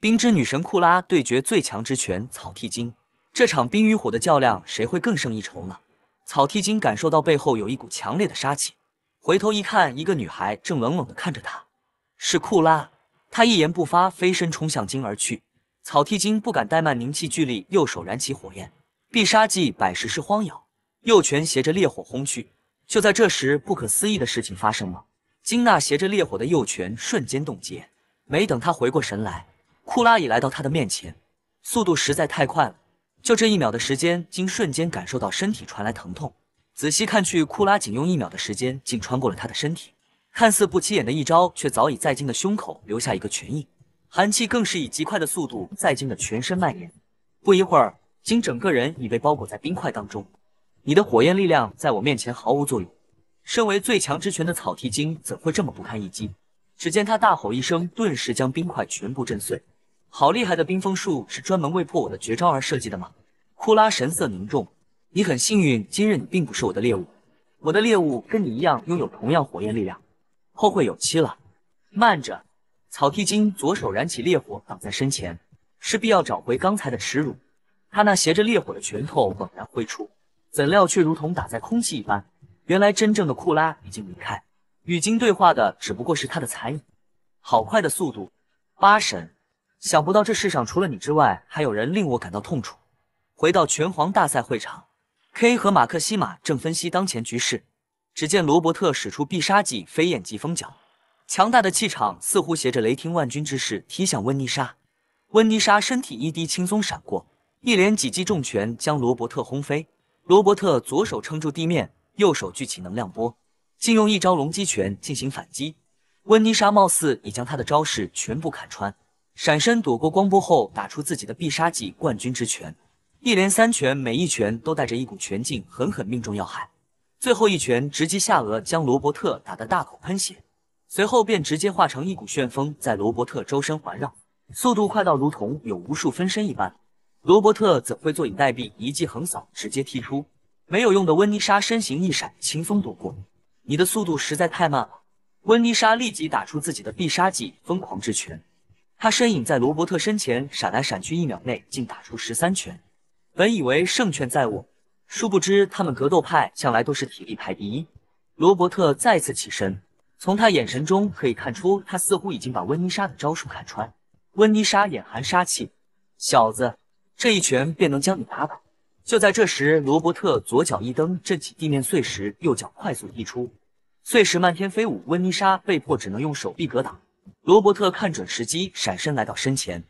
冰之女神库拉对决最强之拳草剃金，这场冰与火的较量，谁会更胜一筹呢？草剃金感受到背后有一股强烈的杀气，回头一看，一个女孩正冷冷地看着他，是库拉。他一言不发，飞身冲向金而去。草剃金不敢怠慢，凝气聚力，右手燃起火焰，必杀技百石是荒咬，右拳携着烈火轰去。就在这时，不可思议的事情发生了，金娜携着烈火的右拳瞬间冻结，没等他回过神来。库拉已来到他的面前，速度实在太快了。就这一秒的时间，金瞬间感受到身体传来疼痛。仔细看去，库拉仅用一秒的时间，竟穿过了他的身体。看似不起眼的一招，却早已在金的胸口留下一个拳印，寒气更是以极快的速度在金的全身蔓延。不一会儿，金整个人已被包裹在冰块当中。你的火焰力量在我面前毫无作用。身为最强之拳的草剃精，怎会这么不堪一击？只见他大吼一声，顿时将冰块全部震碎。好厉害的冰封术，是专门为破我的绝招而设计的吗？库拉神色凝重。你很幸运，今日你并不是我的猎物。我的猎物跟你一样，拥有同样火焰力量。后会有期了。慢着，草剃金左手燃起烈火挡在身前，势必要找回刚才的耻辱。他那携着烈火的拳头猛然挥出，怎料却如同打在空气一般。原来真正的库拉已经离开，与金对话的只不过是他的残影。好快的速度，八神。想不到这世上除了你之外，还有人令我感到痛楚。回到拳皇大赛会场，K 和马克西马正分析当前局势。只见罗伯特使出必杀技飞燕疾风脚，强大的气场似乎携着雷霆万钧之势，踢向温妮莎。温妮莎身体一低轻松闪过，一连几记重拳将罗伯特轰飞。罗伯特左手撑住地面，右手聚起能量波，竟用一招龙击拳进行反击。温妮莎貌似已将他的招式全部砍穿。闪身躲过光波后，打出自己的必杀技冠军之拳，一连三拳，每一拳都带着一股拳劲，狠狠命中要害。最后一拳直击下颚，将罗伯特打得大口喷血。随后便直接化成一股旋风，在罗伯特周身环绕，速度快到如同有无数分身一般。罗伯特怎会坐以待毙？一记横扫，直接踢出。没有用的，温妮莎身形一闪，轻松躲过。你的速度实在太慢了。温妮莎立即打出自己的必杀技疯狂之拳。他身影在罗伯特身前闪来闪去，一秒内竟打出十三拳。本以为胜券在握，殊不知他们格斗派向来都是体力排第一。罗伯特再次起身，从他眼神中可以看出，他似乎已经把温妮莎的招数看穿。温妮莎眼含杀气，小子，这一拳便能将你打倒。就在这时，罗伯特左脚一蹬，震起地面碎石，右脚快速踢出，碎石漫天飞舞，温妮莎被迫只能用手臂格挡。罗伯特看准时机，闪身来到身前，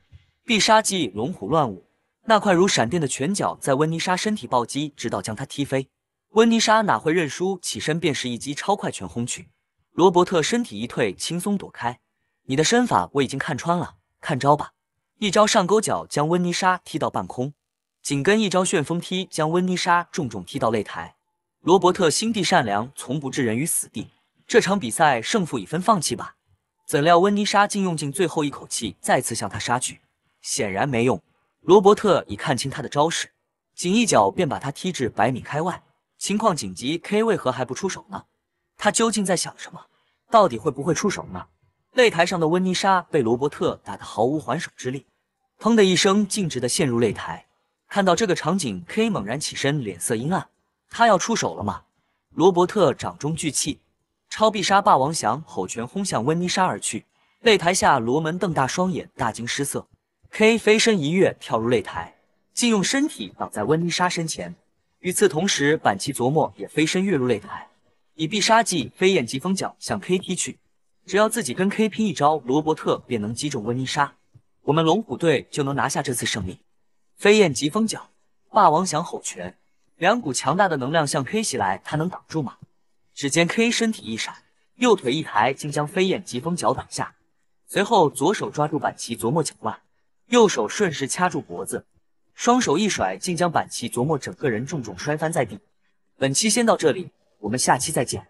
必杀技龙虎乱舞，那快如闪电的拳脚在温妮莎身体暴击，直到将她踢飞。温妮莎哪会认输，起身便是一击超快拳轰去。罗伯特身体一退，轻松躲开。你的身法我已经看穿了，看招吧！一招上勾脚将温妮莎踢到半空，紧跟一招旋风踢将温妮莎重重踢到擂台。罗伯特心地善良，从不置人于死地。这场比赛胜负已分，放弃吧。怎料温妮莎竟用尽最后一口气，再次向他杀去，显然没用。罗伯特已看清他的招式，仅一脚便把他踢至百米开外。情况紧急，K 为何还不出手呢？他究竟在想什么？到底会不会出手呢？擂台上的温妮莎被罗伯特打得毫无还手之力，砰的一声，径直的陷入擂台。看到这个场景，K 猛然起身，脸色阴暗。他要出手了吗？罗伯特掌中聚气。超必杀霸王翔吼拳轰向温妮莎而去，擂台下罗门瞪大双眼，大惊失色。K 飞身一跃，跳入擂台，竟用身体挡在温妮莎身前。与此同时，板崎琢磨也飞身跃入擂台，以必杀技飞燕疾风脚向 K 踢去。只要自己跟 K 拼一招，罗伯特便能击中温妮莎，我们龙虎队就能拿下这次胜利。飞燕疾风脚，霸王翔吼拳，两股强大的能量向 K 袭来，他能挡住吗？只见 K 身体一闪，右腿一抬，竟将飞燕疾风脚挡下。随后左手抓住板崎琢磨脚腕，右手顺势掐住脖子，双手一甩，竟将板崎琢磨整个人重重摔翻在地。本期先到这里，我们下期再见。